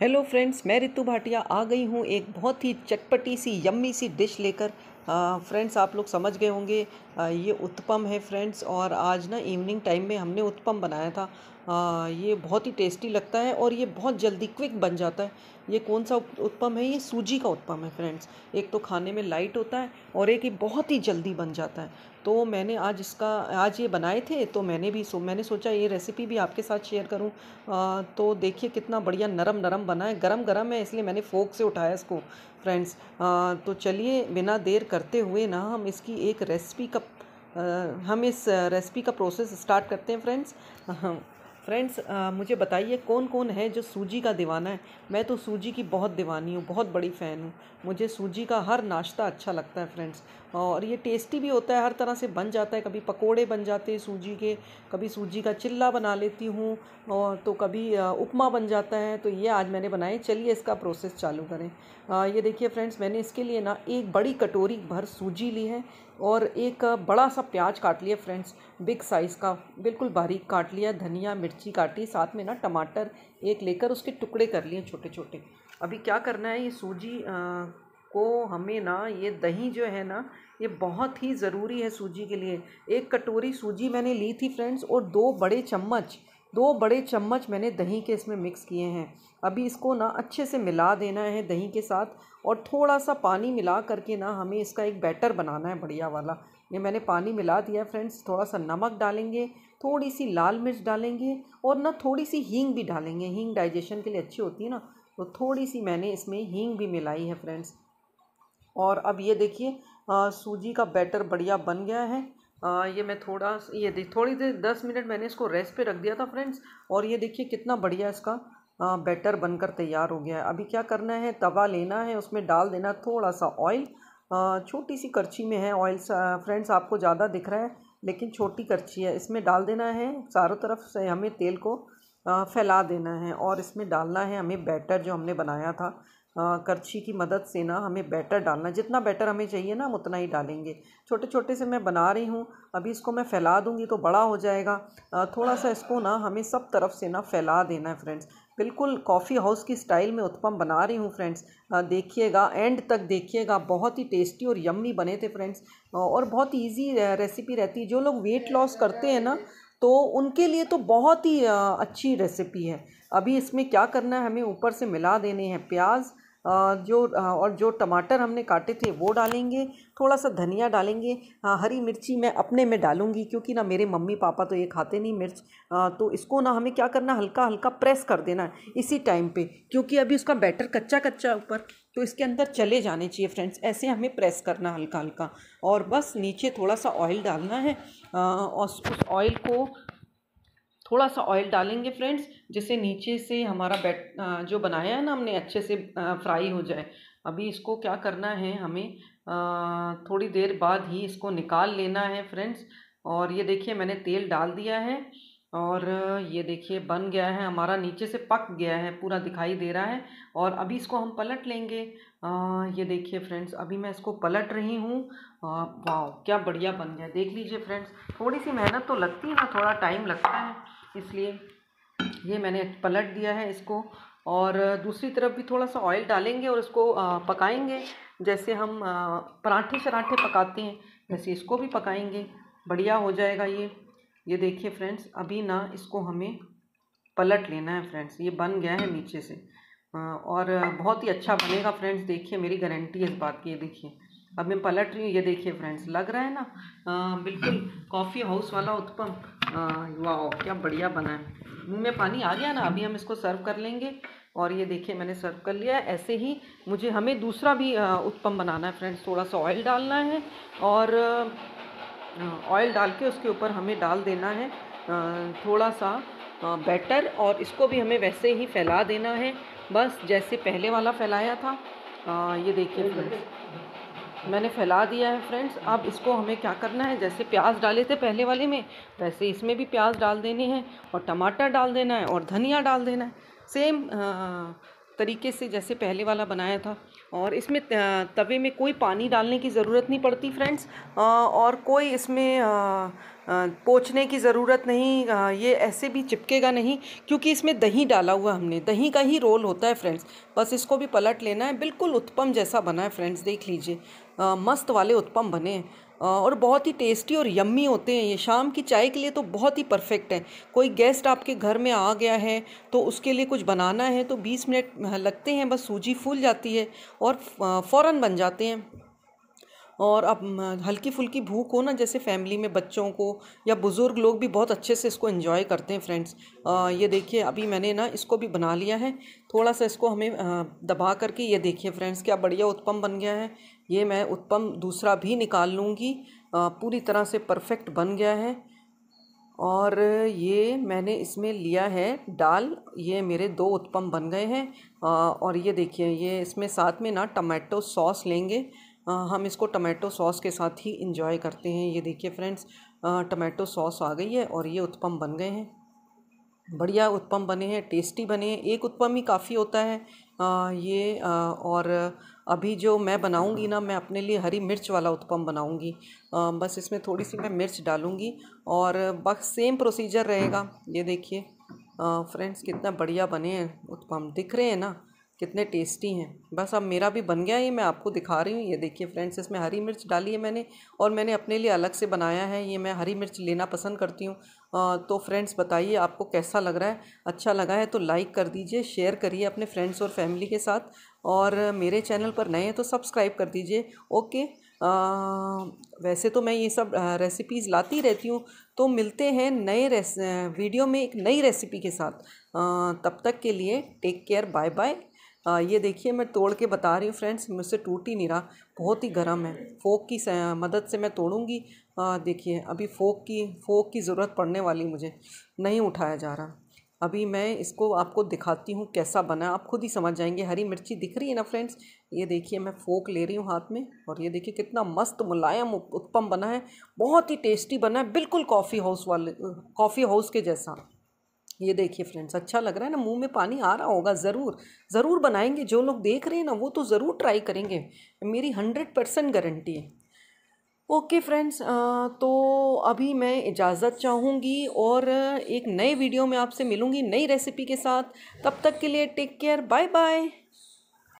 hello friends मैं रितु भाटिया आ गई हूँ एक बहुत ही चटपटी सी यम्मी सी डिश लेकर फ्रेंड्स आप लोग समझ गए होंगे ये उत्पम है फ्रेंड्स और आज ना इवनिंग टाइम में हमने उत्पम बनाया था ये बहुत ही टेस्टी लगता है और ये बहुत जल्दी क्विक बन जाता है ये कौन सा उत्पम है ये सूजी का उत्पम है फ्रेंड्स एक तो खाने में लाइट होता है और एक ये बहुत ही जल्दी बन जाता है तो मैंने आज इसका आज ये बनाए थे तो मैंने भी सो मैंने सोचा ये रेसिपी भी आपके साथ शेयर करूं आ, तो देखिए कितना बढ़िया नरम नरम बना है गरम गरम है इसलिए मैंने फोक से उठाया इसको फ्रेंड्स तो चलिए बिना देर करते हुए ना हम इसकी एक रेसिपी का आ, हम इस रेसिपी का प्रोसेस स्टार्ट करते हैं फ्रेंड्स फ्रेंड्स मुझे बताइए कौन कौन है जो सूजी का दीवाना है मैं तो सूजी की बहुत दीवानी हूँ बहुत बड़ी फ़ैन हूँ मुझे सूजी का हर नाश्ता अच्छा लगता है फ्रेंड्स और ये टेस्टी भी होता है हर तरह से बन जाता है कभी पकोड़े बन जाते हैं सूजी के कभी सूजी का चिल्ला बना लेती हूँ और तो कभी उपमा बन जाता है तो ये आज मैंने बनाए चलिए इसका प्रोसेस चालू करें ये देखिए फ्रेंड्स मैंने इसके लिए ना एक बड़ी कटोरी भर सूजी ली है और एक बड़ा सा प्याज काट लिया फ्रेंड्स बिग साइज़ का बिल्कुल बारीक काट लिया धनिया मिर्ची काटी साथ में ना टमाटर एक लेकर उसके टुकड़े कर लिए छोटे छोटे अभी क्या करना है ये सूजी आ, को हमें ना ये दही जो है ना ये बहुत ही ज़रूरी है सूजी के लिए एक कटोरी सूजी मैंने ली थी फ्रेंड्स और दो बड़े चम्मच दो बड़े चम्मच मैंने दही के इसमें मिक्स किए हैं अभी इसको ना अच्छे से मिला देना है दही के साथ और थोड़ा सा पानी मिला करके ना हमें इसका एक बैटर बनाना है बढ़िया वाला ये मैंने पानी मिला दिया फ्रेंड्स थोड़ा सा नमक डालेंगे थोड़ी सी लाल मिर्च डालेंगे और ना थोड़ी सी हींग भी डालेंगे हींग डाइजेशन के लिए अच्छी होती है ना तो थोड़ी सी मैंने इसमें हींग भी मिलाई है फ्रेंड्स और अब ये देखिए सूजी का बैटर बढ़िया बन गया है आ, ये मैं थोड़ा ये देख थोड़ी देर दस मिनट मैंने इसको रेस्ट पे रख दिया था फ्रेंड्स और ये देखिए कितना बढ़िया इसका आ, बैटर बनकर तैयार हो गया है अभी क्या करना है तवा लेना है उसमें डाल देना थोड़ा सा ऑयल छोटी सी करछी में है ऑयल फ्रेंड्स आपको ज़्यादा दिख रहा है लेकिन छोटी करछी है इसमें डाल देना है चारों तरफ से हमें तेल को फैला देना है और इसमें डालना है हमें बैटर जो हमने बनाया था करछी की मदद से ना हमें बैटर डालना जितना बैटर हमें चाहिए ना हम उतना ही डालेंगे छोटे छोटे से मैं बना रही हूँ अभी इसको मैं फैला दूँगी तो बड़ा हो जाएगा थोड़ा सा इसको ना हमें सब तरफ से ना फैला देना है फ्रेंड्स बिल्कुल कॉफ़ी हाउस की स्टाइल में उत्पम बना रही हूँ फ्रेंड्स देखिएगा एंड तक देखिएगा बहुत ही टेस्टी और यम्मी बने थे फ्रेंड्स और बहुत ईजी रेसिपी रहती है जो लोग वेट लॉस करते हैं ना तो उनके लिए तो बहुत ही अच्छी रेसिपी है अभी इसमें क्या करना है हमें ऊपर से मिला देने हैं प्याज़ जो और जो टमाटर हमने काटे थे वो डालेंगे थोड़ा सा धनिया डालेंगे हरी मिर्ची मैं अपने में डालूँगी क्योंकि ना मेरे मम्मी पापा तो ये खाते नहीं मिर्च तो इसको ना हमें क्या करना हल्का हल्का प्रेस कर देना इसी टाइम पे क्योंकि अभी उसका बैटर कच्चा कच्चा ऊपर तो इसके अंदर चले जाने चाहिए फ्रेंड्स ऐसे हमें प्रेस करना हल्का हल्का और बस नीचे थोड़ा सा ऑयल डालना है और उस ऑयल को थोड़ा सा ऑयल डालेंगे फ्रेंड्स जिससे नीचे से हमारा बैट जो बनाया है ना हमने अच्छे से फ्राई हो जाए अभी इसको क्या करना है हमें थोड़ी देर बाद ही इसको निकाल लेना है फ्रेंड्स और ये देखिए मैंने तेल डाल दिया है और ये देखिए बन गया है हमारा नीचे से पक गया है पूरा दिखाई दे रहा है और अभी इसको हम पलट लेंगे आ, ये देखिए फ्रेंड्स अभी मैं इसको पलट रही हूँ वाह क्या बढ़िया बन गया देख लीजिए फ्रेंड्स थोड़ी सी मेहनत तो लगती है ना थोड़ा टाइम लगता है इसलिए ये मैंने पलट दिया है इसको और दूसरी तरफ भी थोड़ा सा ऑयल डालेंगे और इसको पकाएंगे जैसे हम पराठे शराठे पकाते हैं वैसे इसको भी पकाएंगे बढ़िया हो जाएगा ये ये देखिए फ्रेंड्स अभी ना इसको हमें पलट लेना है फ्रेंड्स ये बन गया है नीचे से और बहुत ही अच्छा बनेगा फ्रेंड्स देखिए मेरी गारंटी है इस बात की ये देखिए अब मैं पलट रही हूँ ये देखिए फ्रेंड्स लग रहा है ना बिल्कुल कॉफ़ी हाउस वाला उत्पम वाह क्या बढ़िया बना है मुँह में पानी आ गया ना अभी हम इसको सर्व कर लेंगे और ये देखिए मैंने सर्व कर लिया है ऐसे ही मुझे हमें दूसरा भी उत्पम बनाना है फ्रेंड्स थोड़ा सा ऑयल डालना है और ऑयल डाल के उसके ऊपर हमें डाल देना है थोड़ा सा बैटर और इसको भी हमें वैसे ही फैला देना है बस जैसे पहले वाला फैलाया था ये देखिए फ्रेंड्स मैंने फैला दिया है फ्रेंड्स अब इसको हमें क्या करना है जैसे प्याज डाले थे पहले वाले में वैसे इसमें भी प्याज डाल देने हैं और टमाटर डाल देना है और धनिया डाल देना है सेम तरीके से जैसे पहले वाला बनाया था और इसमें तवे में कोई पानी डालने की ज़रूरत नहीं पड़ती फ्रेंड्स और कोई इसमें पोछने की ज़रूरत नहीं ये ऐसे भी चिपकेगा नहीं क्योंकि इसमें दही डाला हुआ हमने दही का ही रोल होता है फ्रेंड्स बस इसको भी पलट लेना है बिल्कुल उत्पम जैसा बना है फ्रेंड्स देख लीजिए मस्त वाले उत्पम बने हैं और बहुत ही टेस्टी और यम्मी होते हैं ये शाम की चाय के लिए तो बहुत ही परफेक्ट है कोई गेस्ट आपके घर में आ गया है तो उसके लिए कुछ बनाना है तो बीस मिनट लगते हैं बस सूजी फूल जाती है और फ़ौर बन जाते हैं और अब हल्की फुल्की भूख हो ना जैसे फैमिली में बच्चों को या बुज़ुर्ग लोग भी बहुत अच्छे से इसको इन्जॉय करते हैं फ्रेंड्स ये देखिए अभी मैंने ना इसको भी बना लिया है थोड़ा सा इसको हमें दबा करके ये देखिए फ्रेंड्स क्या बढ़िया उत्पम बन गया है ये मैं उत्पम दूसरा भी निकाल लूँगी पूरी तरह से परफेक्ट बन गया है और ये मैंने इसमें लिया है दाल ये मेरे दो उत्पम बन गए हैं और ये देखिए ये इसमें साथ में ना टमाटो सॉस लेंगे हम इसको टमाटो सॉस के साथ ही इंजॉय करते हैं ये देखिए फ्रेंड्स टमाटो सॉस आ गई है और ये उत्पम बन गए हैं बढ़िया उत्पम बने हैं टेस्टी बने हैं एक उत्पम ही काफ़ी होता है ये और अभी जो मैं बनाऊंगी ना मैं अपने लिए हरी मिर्च वाला उत्पम बनाऊंगी बस इसमें थोड़ी सी मैं मिर्च डालूंगी और बस सेम प्रोसीजर रहेगा ये देखिए फ्रेंड्स कितना बढ़िया बने हैं उत्पम दिख रहे हैं ना कितने टेस्टी हैं बस अब मेरा भी बन गया ये मैं आपको दिखा रही हूँ ये देखिए फ्रेंड्स इसमें हरी मिर्च डाली है मैंने और मैंने अपने लिए अलग से बनाया है ये मैं हरी मिर्च लेना पसंद करती हूँ तो फ्रेंड्स बताइए आपको कैसा लग रहा है अच्छा लगा है तो लाइक कर दीजिए शेयर करिए अपने फ्रेंड्स और फैमिली के साथ और मेरे चैनल पर नए हैं तो सब्सक्राइब कर दीजिए ओके आ, वैसे तो मैं ये सब रेसिपीज़ लाती रहती हूँ तो मिलते हैं नए वीडियो में एक नई रेसिपी के साथ आ, तब तक के लिए टेक केयर बाय बाय ये देखिए मैं तोड़ के बता रही हूँ फ्रेंड्स मुझसे टूट ही नहीं रहा बहुत ही गर्म है फोक की मदद से मैं तोड़ूँगी देखिए अभी फोक की फोक की ज़रूरत पड़ने वाली मुझे नहीं उठाया जा रहा अभी मैं इसको आपको दिखाती हूँ कैसा बना आप खुद ही समझ जाएंगे हरी मिर्ची दिख रही है ना फ्रेंड्स ये देखिए मैं फोक ले रही हूँ हाथ में और ये देखिए कितना मस्त मुलायम उत्पम बना है बहुत ही टेस्टी बना है बिल्कुल कॉफ़ी हाउस वाले कॉफ़ी हाउस के जैसा ये देखिए फ्रेंड्स अच्छा लग रहा है ना मुंह में पानी आ रहा होगा ज़रूर ज़रूर बनाएंगे जो लोग देख रहे हैं ना वो तो ज़रूर ट्राई करेंगे मेरी हंड्रेड परसेंट गारंटी है ओके फ्रेंड्स तो अभी मैं इजाज़त चाहूँगी और एक नए वीडियो में आपसे मिलूँगी नई रेसिपी के साथ तब तक के लिए टेक केयर बाय बाय